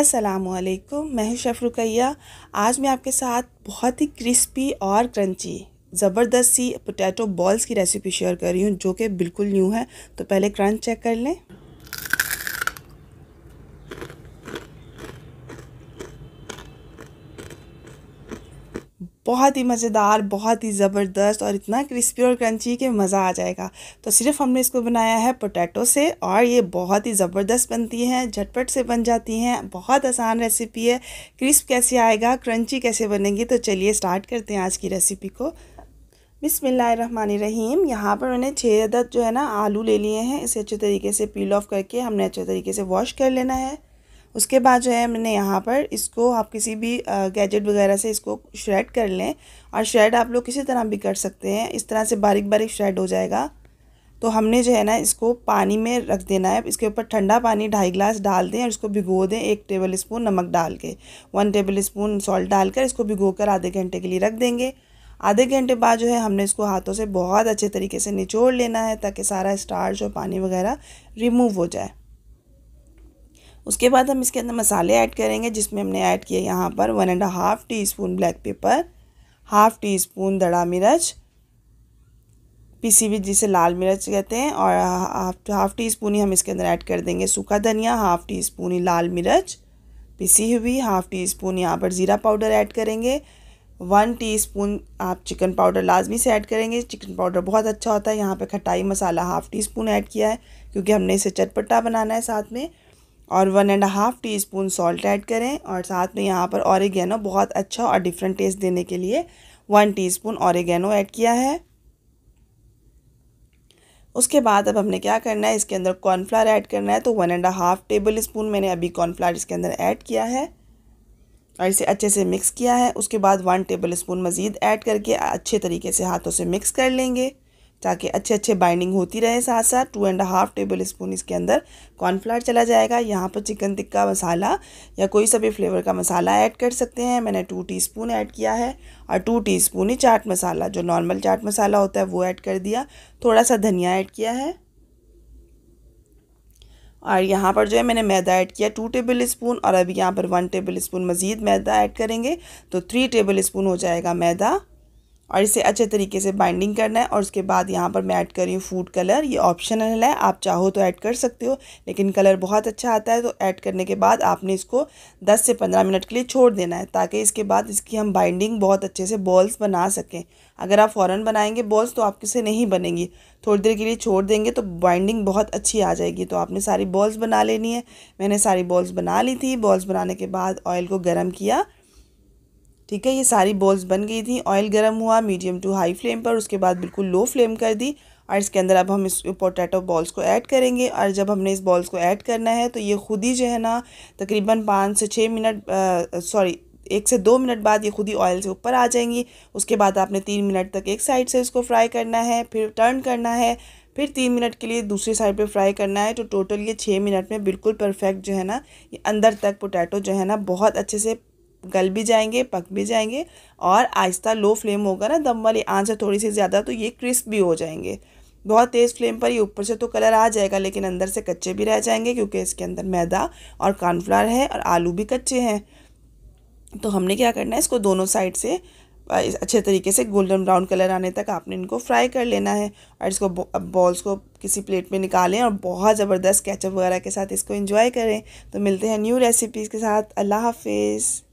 असलकुम मैं हूं शेफ़ रुकैया आज मैं आपके साथ बहुत ही क्रिस्पी और क्रंची ज़बरदस्त सी पोटैटो बॉल्स की रेसिपी शेयर कर रही हूँ जो कि बिल्कुल न्यू है तो पहले क्रंच चेक कर लें बहुत ही मज़ेदार बहुत ही ज़बरदस्त और इतना क्रिस्पी और क्रंची कि मज़ा आ जाएगा तो सिर्फ हमने इसको बनाया है पोटैटो से और ये बहुत ही ज़बरदस्त बनती हैं झटपट से बन जाती हैं बहुत आसान रेसिपी है क्रिस्प कैसे आएगा क्रंची कैसे बनेंगी तो चलिए स्टार्ट करते हैं आज की रेसिपी को बिसमीम यहाँ पर मैंने छः अदद जो है ना आलू ले लिए हैं इसे अच्छे तरीके से पील ऑफ करके हमने अच्छे तरीके से वॉश कर लेना है उसके बाद जो है मैंने यहाँ पर इसको आप किसी भी गैजेट वगैरह से इसको श्रेड कर लें और श्रेड आप लोग किसी तरह भी कर सकते हैं इस तरह से बारीक बारीक श्रेड हो जाएगा तो हमने जो है ना इसको पानी में रख देना है इसके ऊपर ठंडा पानी ढाई ग्लास डाल दें और इसको भिगो दें एक टेबल स्पून नमक डाल के वन टेबल स्पून सॉल्ट डालकर इसको भिगो कर आधे घंटे के लिए रख देंगे आधे घंटे बाद जो है हमने इसको हाथों से बहुत अच्छे तरीके से निचोड़ लेना है ताकि सारा स्टार्च और पानी वगैरह रिमूव हो जाए उसके बाद हम इसके अंदर मसाले ऐड करेंगे जिसमें हमने ऐड किया यहाँ पर one and half teaspoon black pepper half teaspoon दड़ा मिर्च पिसी हुई जिसे लाल मिर्च कहते हैं और हाफ हाफ़ टी स्पून ही हम इसके अंदर ऐड कर देंगे सूखा धनिया हाफ़ टी स्पून ही लाल मिर्च पीसी हुई हाफ़ टी स्पून यहाँ पर ज़ीरा पाउडर ऐड करेंगे वन टी स्पून आप चिकन पाउडर लाजमी से ऐड करेंगे चिकन पाउडर बहुत अच्छा होता है यहाँ पर खटाई मसाला हाफ़ टी स्पून ऐड किया है क्योंकि हमने इसे चटपटा बनाना है साथ में और one and half teaspoon salt add करें और साथ में यहाँ पर औरगेनो बहुत अच्छा और डिफरेंट टेस्ट देने के लिए one teaspoon oregano add किया है उसके बाद अब हमने क्या करना है इसके अंदर कॉर्नफ्लावर ऐड करना है तो one and half tablespoon मैंने अभी कॉर्नफ्लावर इसके अंदर ऐड किया है और इसे अच्छे से मिक्स किया है उसके बाद वन टेबल स्पून मज़ीद ऐड करके अच्छे तरीके से हाथों से मिक्स कर लेंगे ताकि अच्छे अच्छे बाइंडिंग होती रहे साथ साथ two and half tablespoon इसके अंदर कॉर्नफ्लावर चला जाएगा यहाँ पर चिकन टिक्का मसाला या कोई सा भी फ्लेवर का मसाला ऐड कर सकते हैं मैंने टू टीस्पून ऐड किया है और टू टीस्पून ही चाट मसाला जो नॉर्मल चाट मसाला होता है वो ऐड कर दिया थोड़ा सा धनिया ऐड किया है और यहाँ पर जो है मैंने मैदा ऐड किया टू टेबल स्पून और अभी यहाँ पर वन टेबल स्पून मज़ीद मैदा ऐड करेंगे तो थ्री टेबल स्पून हो जाएगा मैदा और इसे अच्छे तरीके से बाइंडिंग करना है और उसके बाद यहाँ पर मैं ऐड कर रही हूँ फूड कलर ये ऑप्शनल है आप चाहो तो ऐड कर सकते हो लेकिन कलर बहुत अच्छा आता है तो ऐड करने के बाद आपने इसको 10 से 15 मिनट के लिए छोड़ देना है ताकि इसके बाद इसकी हम बाइंडिंग बहुत अच्छे से बॉल्स बना सकें अगर आप फ़ौर बनाएंगे बॉल्स तो आप किसे नहीं बनेंगी थोड़ी देर के लिए छोड़ देंगे तो बाइंडिंग बहुत अच्छी आ जाएगी तो आपने सारी बॉल्स बना लेनी है मैंने सारी बॉल्स बना ली थी बॉल्स बनाने के बाद ऑयल को गर्म किया ठीक है ये सारी बॉल्स बन गई थी ऑयल गर्म हुआ मीडियम टू हाई फ्लेम पर उसके बाद बिल्कुल लो फ्लेम कर दी और इसके अंदर अब हम इस पोटैटो बॉल्स को ऐड करेंगे और जब हमने इस बॉल्स को ऐड करना है तो ये खुद ही जो है ना तकरीबन पाँच से छः मिनट सॉरी एक से दो मिनट बाद ये खुद ही ऑयल से ऊपर आ जाएंगी उसके बाद आपने तीन मिनट तक एक साइड से इसको फ्राई करना है फिर टर्न करना है फिर तीन मिनट के लिए दूसरी साइड पे फ्राई करना है तो टोटल ये छः मिनट में बिल्कुल परफेक्ट जो है ना ये अंदर तक पोटैटो जो है ना बहुत अच्छे से गल भी जाएंगे पक भी जाएंगे और आहिस्ता लो फ्लेम होगा ना दम वाली आँच है थोड़ी सी ज़्यादा तो ये क्रिस्प भी हो जाएंगे बहुत तेज़ फ्लेम पर ये ऊपर से तो कलर आ जाएगा लेकिन अंदर से कच्चे भी रह जाएंगे क्योंकि इसके अंदर मैदा और कॉर्नफ्लावर है और आलू भी कच्चे हैं तो हमने क्या करना है इसको दोनों साइड से अच्छे तरीके से गोल्डन ब्राउन कलर आने तक आपने इनको फ्राई कर लेना है और इसको बॉल्स को किसी प्लेट में निकालें और बहुत ज़बरदस्त केचप वगैरह के साथ इसको इंजॉय करें तो मिलते हैं न्यू रेसिपीज़ के साथ अल्लाह हाफिज़